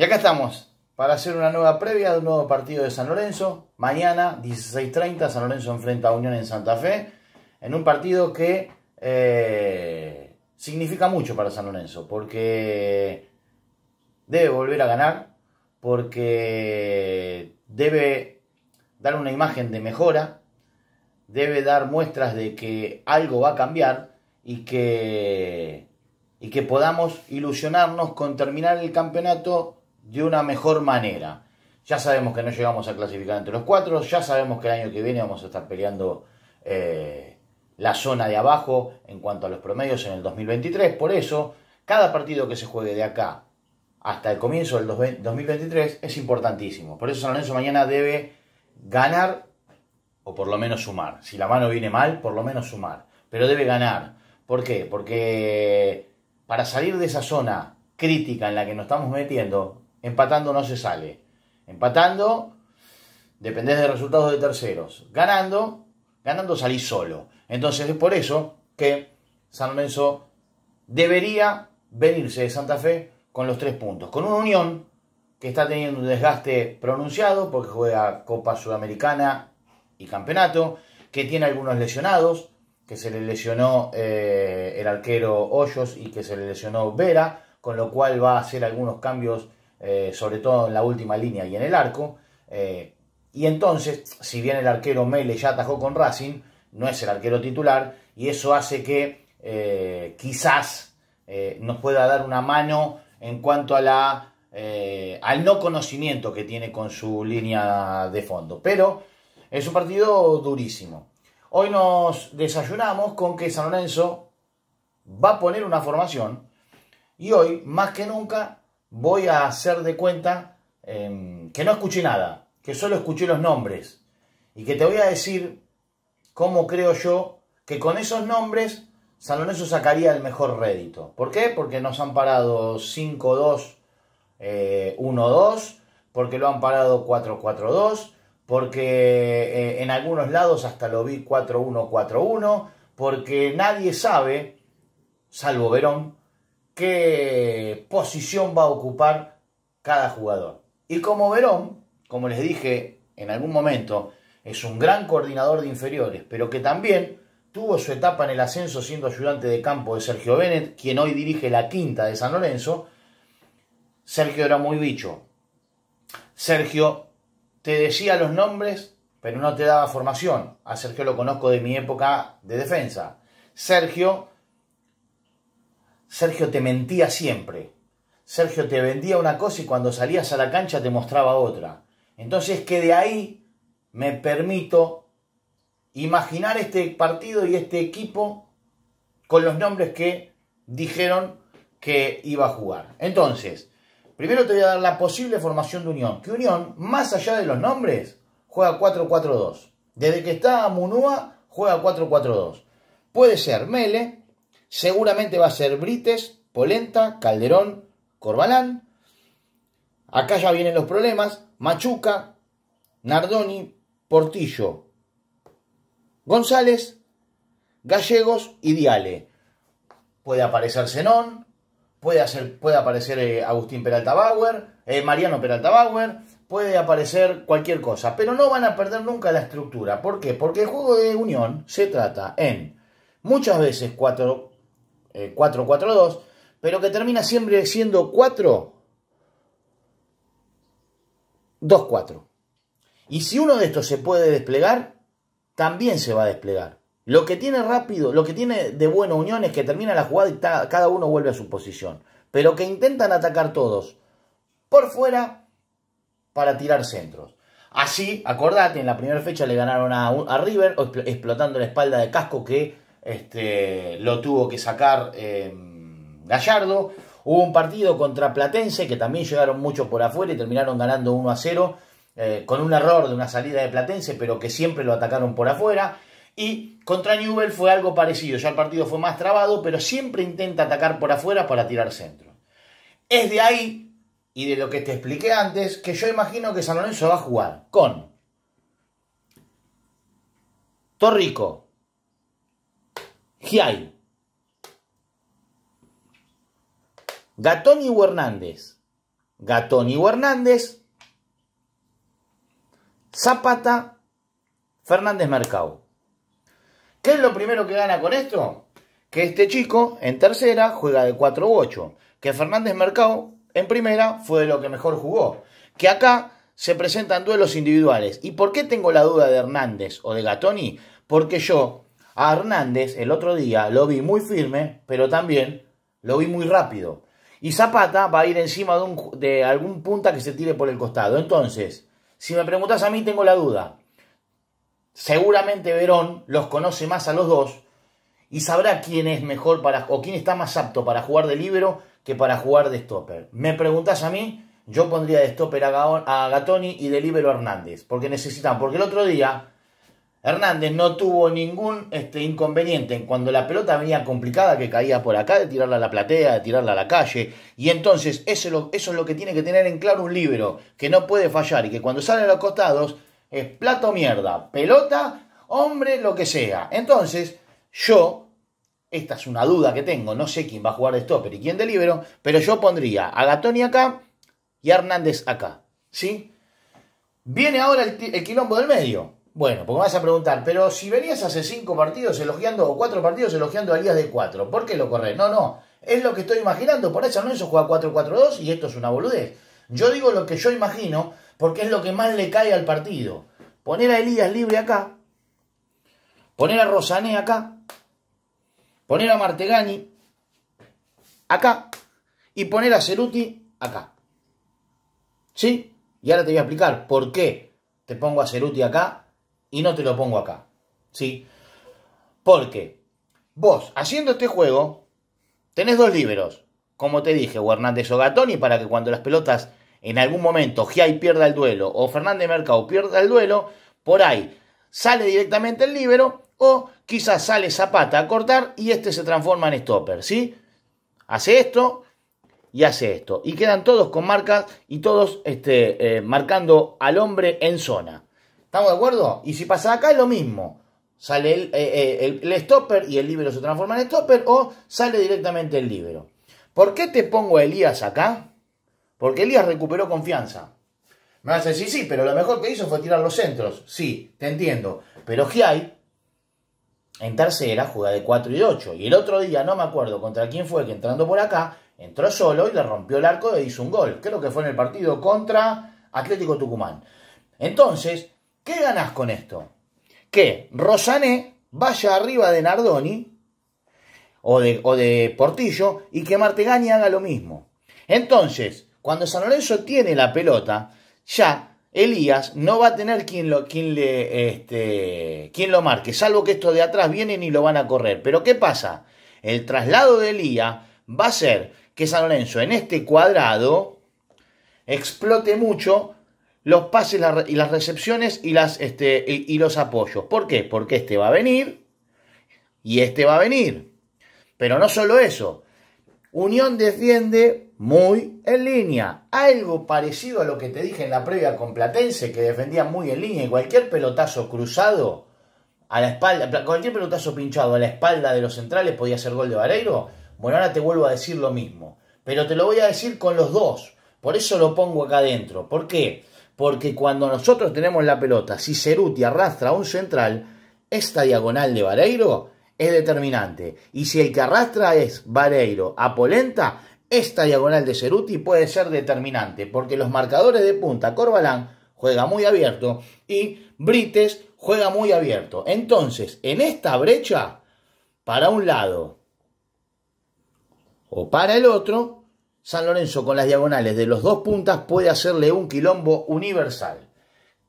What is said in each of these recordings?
Y acá estamos para hacer una nueva previa de un nuevo partido de San Lorenzo. Mañana, 16.30, San Lorenzo enfrenta a Unión en Santa Fe. En un partido que eh, significa mucho para San Lorenzo, porque debe volver a ganar, porque debe dar una imagen de mejora, debe dar muestras de que algo va a cambiar y que, y que podamos ilusionarnos con terminar el campeonato de una mejor manera. Ya sabemos que no llegamos a clasificar entre los cuatro, ya sabemos que el año que viene vamos a estar peleando eh, la zona de abajo en cuanto a los promedios en el 2023. Por eso, cada partido que se juegue de acá hasta el comienzo del 2023 es importantísimo. Por eso San Lorenzo mañana debe ganar o por lo menos sumar. Si la mano viene mal, por lo menos sumar. Pero debe ganar. ¿Por qué? Porque para salir de esa zona crítica en la que nos estamos metiendo, Empatando no se sale. Empatando, dependés de resultados de terceros. Ganando, ganando salís solo. Entonces es por eso que San Lorenzo debería venirse de Santa Fe con los tres puntos. Con una unión que está teniendo un desgaste pronunciado porque juega Copa Sudamericana y Campeonato, que tiene algunos lesionados, que se le lesionó eh, el arquero Hoyos y que se le lesionó Vera, con lo cual va a hacer algunos cambios eh, sobre todo en la última línea y en el arco. Eh, y entonces, si bien el arquero Mele ya atajó con Racing, no es el arquero titular, y eso hace que eh, quizás nos pueda dar una mano en cuanto a la, al no conocimiento que tiene con su línea de fondo. Pero es un partido durísimo. Hoy nos desayunamos con que San Lorenzo va a poner una formación y hoy, más que nunca, voy a hacer de cuenta em, que no escuché nada, que solo escuché los nombres y que te voy a decir cómo creo yo que con esos nombres San Lorenzo sacaría el mejor rédito. ¿Por qué? Porque nos han parado 5-2, 1-2, eh, porque lo han parado 4-4-2, porque eh, en algunos lados hasta lo vi 4-1-4-1, porque nadie sabe, salvo Verón, qué posición va a ocupar cada jugador. Y como Verón, como les dije en algún momento, es un gran coordinador de inferiores, pero que también tuvo su etapa en el ascenso siendo ayudante de campo de Sergio Bennett, quien hoy dirige la quinta de San Lorenzo, Sergio era muy bicho. Sergio te decía los nombres, pero no te daba formación. A Sergio lo conozco de mi época de defensa. Sergio Sergio te mentía siempre. Sergio te vendía una cosa y cuando salías a la cancha te mostraba otra. Entonces que de ahí me permito imaginar este partido y este equipo con los nombres que dijeron que iba a jugar. Entonces, primero te voy a dar la posible formación de Unión. Que Unión, más allá de los nombres, juega 4-4-2. Desde que está Munúa, juega 4-4-2. Puede ser Mele, Seguramente va a ser Brites, Polenta, Calderón, Corbalán. Acá ya vienen los problemas. Machuca, Nardoni, Portillo, González, Gallegos y Diale. Puede aparecer Zenón, puede, hacer, puede aparecer eh, Agustín Peralta Bauer, eh, Mariano Peralta Bauer, puede aparecer cualquier cosa, pero no van a perder nunca la estructura. ¿Por qué? Porque el juego de unión se trata en muchas veces cuatro... 4-4-2, eh, pero que termina siempre siendo 4, 2-4. Y si uno de estos se puede desplegar, también se va a desplegar. Lo que tiene rápido, lo que tiene de buena Unión es que termina la jugada y cada uno vuelve a su posición. Pero que intentan atacar todos por fuera para tirar centros. Así, acordate, en la primera fecha le ganaron a, a River explotando la espalda de casco que este, lo tuvo que sacar em, Gallardo. Hubo un partido contra Platense que también llegaron mucho por afuera y terminaron ganando 1 a 0 eh, con un error de una salida de Platense, pero que siempre lo atacaron por afuera. Y contra Newell fue algo parecido, ya el partido fue más trabado, pero siempre intenta atacar por afuera para tirar centro. Es de ahí y de lo que te expliqué antes que yo imagino que San Lorenzo va a jugar con Torrico, ¿Qué hay? Gatoni o Hernández. Gatoni o Hernández. Zapata, Fernández Mercado. ¿Qué es lo primero que gana con esto? Que este chico en tercera juega de 4-8. Que Fernández Mercado en primera fue de lo que mejor jugó. Que acá se presentan duelos individuales. ¿Y por qué tengo la duda de Hernández o de Gatoni? Porque yo a Hernández el otro día lo vi muy firme, pero también lo vi muy rápido. Y Zapata va a ir encima de, un, de algún punta que se tire por el costado. Entonces, si me preguntas a mí, tengo la duda. Seguramente Verón los conoce más a los dos y sabrá quién es mejor para, o quién está más apto para jugar de libero que para jugar de stopper. Me preguntas a mí, yo pondría de stopper a, a Gatoni y de libero a Hernández, porque necesitan, porque el otro día Hernández no tuvo ningún este, inconveniente en cuando la pelota venía complicada, que caía por acá, de tirarla a la platea, de tirarla a la calle. Y entonces eso, es lo, que tiene que tener en claro un libro, que no puede fallar y que cuando sale a los costados es plato mierda, pelota, hombre, lo que sea. Entonces yo, esta es una duda que tengo, no sé quién va a jugar de stopper y quién de libero, pero yo pondría a Gatoni acá y a Hernández acá. ¿Sí? Viene ahora el quilombo del medio bueno, porque me vas a preguntar, pero si venías hace cinco partidos elogiando, o cuatro partidos elogiando a Elías de 4, ¿por qué lo corres? No, no, es lo que estoy imaginando, por eso no Lorenzo juega 4-4-2 y esto es una boludez. Yo digo lo que yo imagino porque es lo que más le cae al partido. Poner a Elías libre acá, poner a Rosané acá, poner a Martegani acá y poner a Ceruti acá. ¿Sí? Y ahora te voy a explicar por qué te pongo a Ceruti acá y no te lo pongo acá. ¿Sí? Porque vos, haciendo este juego, tenés dos liberos. Como te dije, o Hernández o Gatoni, para que cuando las pelotas en algún momento Giai pierda el duelo o Fernández Mercado pierda el duelo, por ahí sale directamente el libro o quizás sale Zapata a cortar y este se transforma en stopper, ¿sí? Hace esto y hace esto. Y quedan todos con marcas y todos este, eh, marcando al hombre en zona. ¿Estamos de acuerdo? Y si pasa acá es lo mismo. Sale eh, eh, el, stopper y el libro se transforma en stopper o sale directamente el libro. ¿Por qué te pongo a Elías acá? Porque Elías recuperó confianza. Me vas a decir, sí, pero lo mejor que hizo fue tirar los centros. Sí, te entiendo. Pero Giai, en tercera, juega de 4 y 8. Y el otro día, no me acuerdo contra quién fue, que entrando por acá, entró solo y le rompió el arco e hizo un gol. Creo que fue en el partido contra Atlético Tucumán. Entonces, ¿Qué ganas con esto? Que Rosané vaya arriba de Nardoni o de, Portillo y que Martegani haga lo mismo. Entonces, cuando San Lorenzo tiene la pelota, ya Elías no va a tener quien lo, le, este, lo marque, salvo que estos de atrás vienen y lo van a correr. Pero ¿qué pasa? El traslado de Elías va a ser que San Lorenzo en este cuadrado explote mucho los pases y las recepciones y, las, este, y, los apoyos. ¿Por qué? Porque este va a venir y este va a venir. Pero no solo eso. Unión defiende muy en línea. Algo parecido a lo que te dije en la previa con Platense, que defendía muy en línea y cualquier pelotazo cruzado a la espalda, cualquier pelotazo pinchado a la espalda de los centrales podía ser gol de Vareiro. Bueno, ahora te vuelvo a decir lo mismo, pero te lo voy a decir con los dos. Por eso lo pongo acá adentro. ¿Por qué? Porque cuando nosotros tenemos la pelota, si Ceruti arrastra a un central, esta diagonal de Vareiro es determinante. Y si el que arrastra es Vareiro a Polenta, esta diagonal de Ceruti puede ser determinante. Porque los marcadores de punta, Corbalán juega muy abierto y Brites juega muy abierto. Entonces, en esta brecha, para un lado o para el otro, San Lorenzo con las diagonales de los dos puntas puede hacerle un quilombo universal.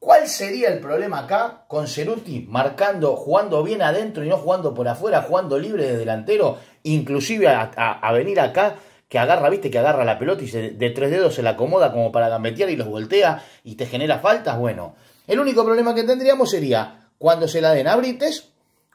¿Cuál sería el problema acá con Ceruti marcando, jugando bien adentro y no jugando por afuera, jugando libre de delantero, inclusive a, venir acá que agarra, viste, que agarra la pelota y de tres dedos se la acomoda como para gambetear y los voltea y te genera faltas? Bueno, el único problema que tendríamos sería cuando se la den a Brites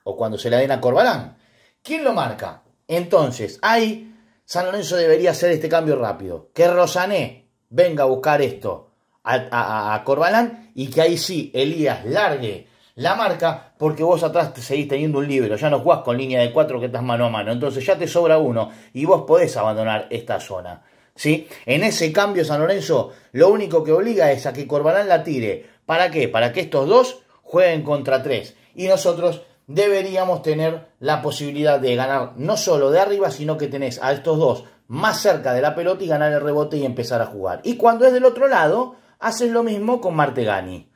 o cuando se la den a Corbalán. ¿Quién lo marca? Entonces, hay San Lorenzo debería hacer este cambio rápido. Que Rosané venga a buscar esto a, Corbalán y que ahí sí Elías largue la marca porque vos atrás seguís teniendo un libro, ya no jugás con línea de cuatro que estás mano a mano, entonces ya te sobra uno y vos podés abandonar esta zona. ¿sí? En ese cambio San Lorenzo lo único que obliga es a que Corbalán la tire. ¿Para qué? Para que estos dos jueguen contra tres y nosotros deberíamos tener la posibilidad de ganar no solo de arriba, sino que tenés a estos dos más cerca de la pelota y ganar el rebote y empezar a jugar. Y cuando es del otro lado, haces lo mismo con Martegani.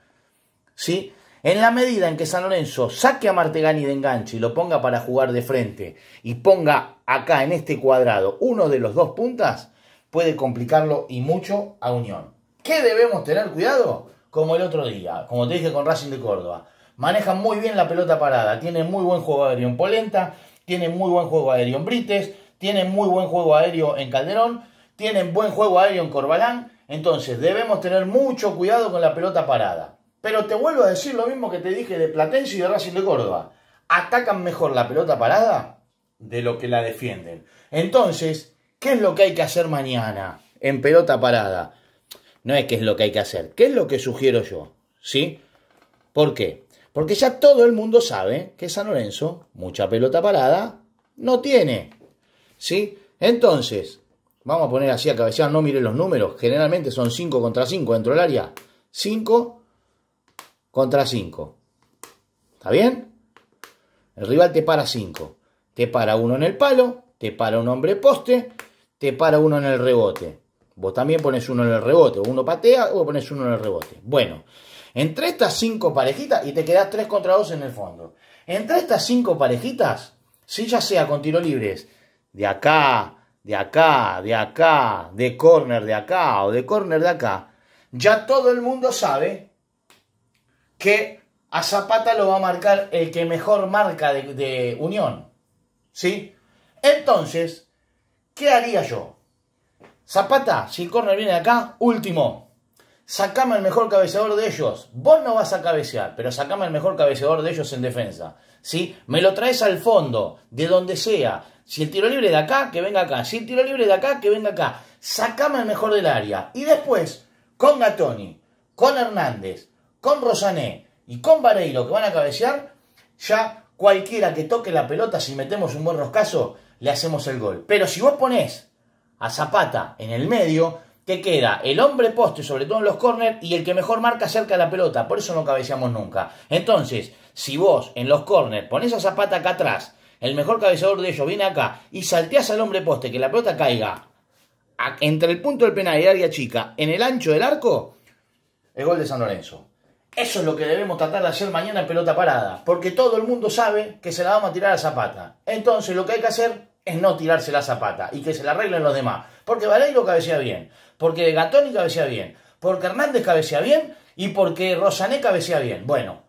¿Sí? En la medida en que San Lorenzo saque a Martegani de enganche y lo ponga para jugar de frente y ponga acá en este cuadrado uno de los dos puntas, puede complicarlo y mucho a Unión. ¿Qué debemos tener cuidado? Como el otro día, como te dije con Racing de Córdoba Maneja muy bien la pelota parada, tiene muy buen juego aéreo en Polenta, tiene muy buen juego aéreo en Brites, tiene muy buen juego aéreo en Calderón, Tienen buen juego aéreo en Corbalán. Entonces debemos tener mucho cuidado con la pelota parada. Pero te vuelvo a decir lo mismo que te dije de Platense y de Racing de Córdoba. Atacan mejor la pelota parada de lo que la defienden. Entonces, ¿qué es lo que hay que hacer mañana en pelota parada? No es qué es lo que hay que hacer, ¿qué es lo que sugiero yo? ¿Sí? ¿Por qué? Porque ya todo el mundo sabe que San Lorenzo, mucha pelota parada, no tiene. ¿Sí? Entonces, vamos a poner así a cabecear, no miren los números. Generalmente son 5 contra 5 dentro del área. 5 contra 5. ¿Está bien? El rival te para 5. Te para uno en el palo, te para un hombre poste, te para uno en el rebote. Vos también pones uno en el rebote. O Uno patea o pones uno en el rebote. Bueno, entre estas cinco parejitas, y te quedas tres contra 2 en el fondo. Entre estas cinco parejitas, si ya sea con tiro libres, de acá, de acá, de acá, de corner de acá o de corner de acá, ya todo el mundo sabe que a Zapata lo va a marcar el que mejor marca de, Unión. ¿Sí? Entonces, ¿qué haría yo? Zapata, si el corner viene de acá, último sacame el mejor cabeceador de ellos. Vos no vas a cabecear, pero sacame el mejor cabeceador de ellos en defensa. ¿Sí? Me lo traes al fondo, de donde sea. Si el tiro libre de acá, que venga acá. Si el tiro libre de acá, que venga acá. Sacame el mejor del área. Y después, con Gatoni, con Hernández, con Rosané y con Vareiro, que van a cabecear, ya cualquiera que toque la pelota, si metemos un buen roscazo, le hacemos el gol. Pero si vos ponés a Zapata en el medio, que queda el hombre poste, sobre todo en los corners, y el que mejor marca cerca de la pelota. Por eso no cabeceamos nunca. Entonces, si vos en los corners pones a Zapata acá atrás, el mejor cabeceador de ellos viene acá y salteás al hombre poste, que la pelota caiga entre el punto del penal y el área chica, en el ancho del arco, el gol de San Lorenzo. Eso es lo que debemos tratar de hacer mañana en pelota parada, porque todo el mundo sabe que se la vamos a tirar a Zapata. Entonces lo que hay que hacer es no tirarse la Zapata y que se la arreglen los demás, porque Valerio cabecea bien porque Gatoni cabecía bien, porque Hernández cabecea bien y porque Rosané cabecía bien. Bueno,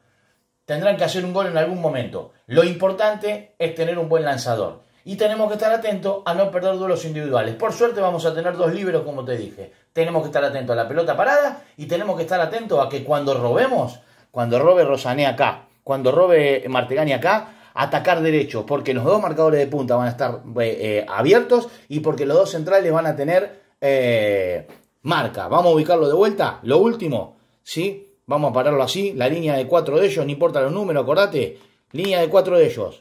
tendrán que hacer un gol en algún momento. Lo importante es tener un buen lanzador. Y tenemos que estar atentos a no perder duelos individuales. Por suerte vamos a tener dos libros, como te dije. Tenemos que estar atentos a la pelota parada y tenemos que estar atentos a que cuando robemos, cuando robe Rosané acá, cuando robe Martegani acá, atacar derecho, porque los dos marcadores de punta van a estar eh, eh, abiertos y porque los dos centrales van a tener eh, marca. Vamos a ubicarlo de vuelta. Lo último, ¿sí? Vamos a pararlo así. La línea de cuatro de ellos, no importa los números, acordate. Línea de cuatro de ellos.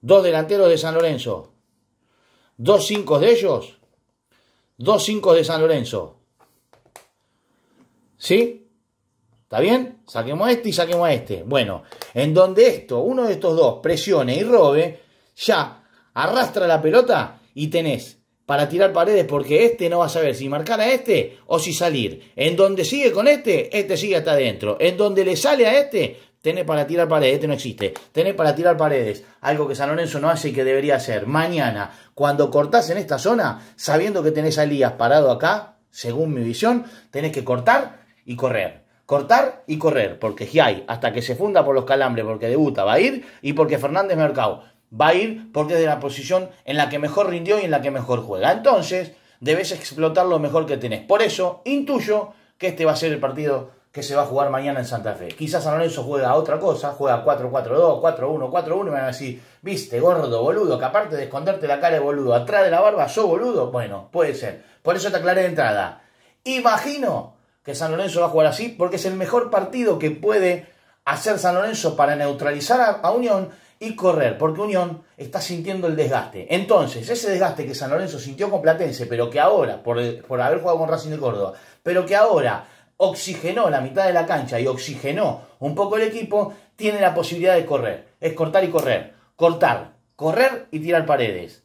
Dos delanteros de San Lorenzo. Dos cinco de ellos. Dos cinco de San Lorenzo. ¿Sí? ¿Está bien? Saquemos a este y saquemos a este. Bueno, en donde esto, uno de estos dos, presione y robe, ya arrastra la pelota y tenés para tirar paredes porque este no va a saber si marcar a este o si salir. En donde sigue con este, este sigue hasta adentro. En donde le sale a este, tenés para tirar paredes, este no existe. Tenés para tirar paredes, algo que San Lorenzo no hace y que debería hacer. Mañana, cuando cortás en esta zona, sabiendo que tenés a Elías parado acá, según mi visión, tenés que cortar y correr cortar y correr, porque hay hasta que se funda por los calambres, porque debuta, va a ir, y porque Fernández Mercado va a ir porque es de la posición en la que mejor rindió y en la que mejor juega. Entonces, debes explotar lo mejor que tenés. Por eso, intuyo que este va a ser el partido que se va a jugar mañana en Santa Fe. Quizás San Lorenzo juega otra cosa, juega 4-4-2, 4-1, 4-1 y me van a decir, viste, gordo, boludo, que aparte de esconderte la cara boludo, atrás de la barba, sos boludo. Bueno, puede ser. Por eso te aclaré de entrada. Imagino que San Lorenzo va a jugar así porque es el mejor partido que puede hacer San Lorenzo para neutralizar a Unión y correr, porque Unión está sintiendo el desgaste. Entonces, ese desgaste que San Lorenzo sintió con Platense, pero que ahora, por, por haber jugado con Racing de Córdoba, pero que ahora oxigenó la mitad de la cancha y oxigenó un poco el equipo, tiene la posibilidad de correr. Es cortar y correr. Cortar, correr y tirar paredes.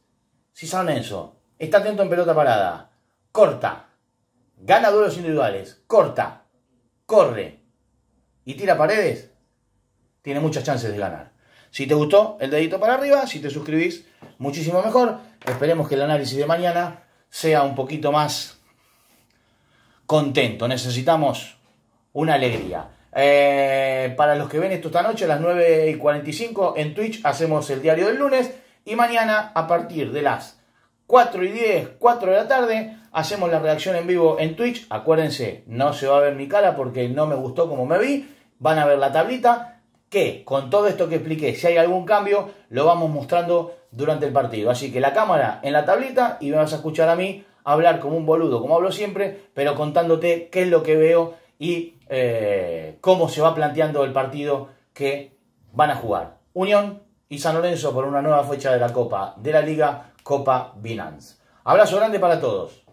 Si San Lorenzo está atento en pelota parada, corta, gana duelos individuales, corta, corre y tira paredes, tiene muchas chances de ganar. Si te gustó, el dedito para arriba. Si te suscribís, muchísimo mejor. Esperemos que el análisis de mañana sea un poquito más contento. Necesitamos una alegría. Eh, para los que ven esto esta noche, a las 9 y 45 en Twitch hacemos el diario del lunes. Y mañana, a partir de las 4 y 10, 4 de la tarde, hacemos la reacción en vivo en Twitch. Acuérdense, no se va a ver mi cara porque no me gustó como me vi. Van a ver la tablita que con todo esto que expliqué, si hay algún cambio, lo vamos mostrando durante el partido. Así que la cámara en la tablita y me vas a escuchar a mí hablar como un boludo, como hablo siempre, pero contándote qué es lo que veo y eh, cómo se va planteando el partido que van a jugar. Unión y San Lorenzo por una nueva fecha de la Copa de la Liga Copa Binance. Abrazo grande para todos.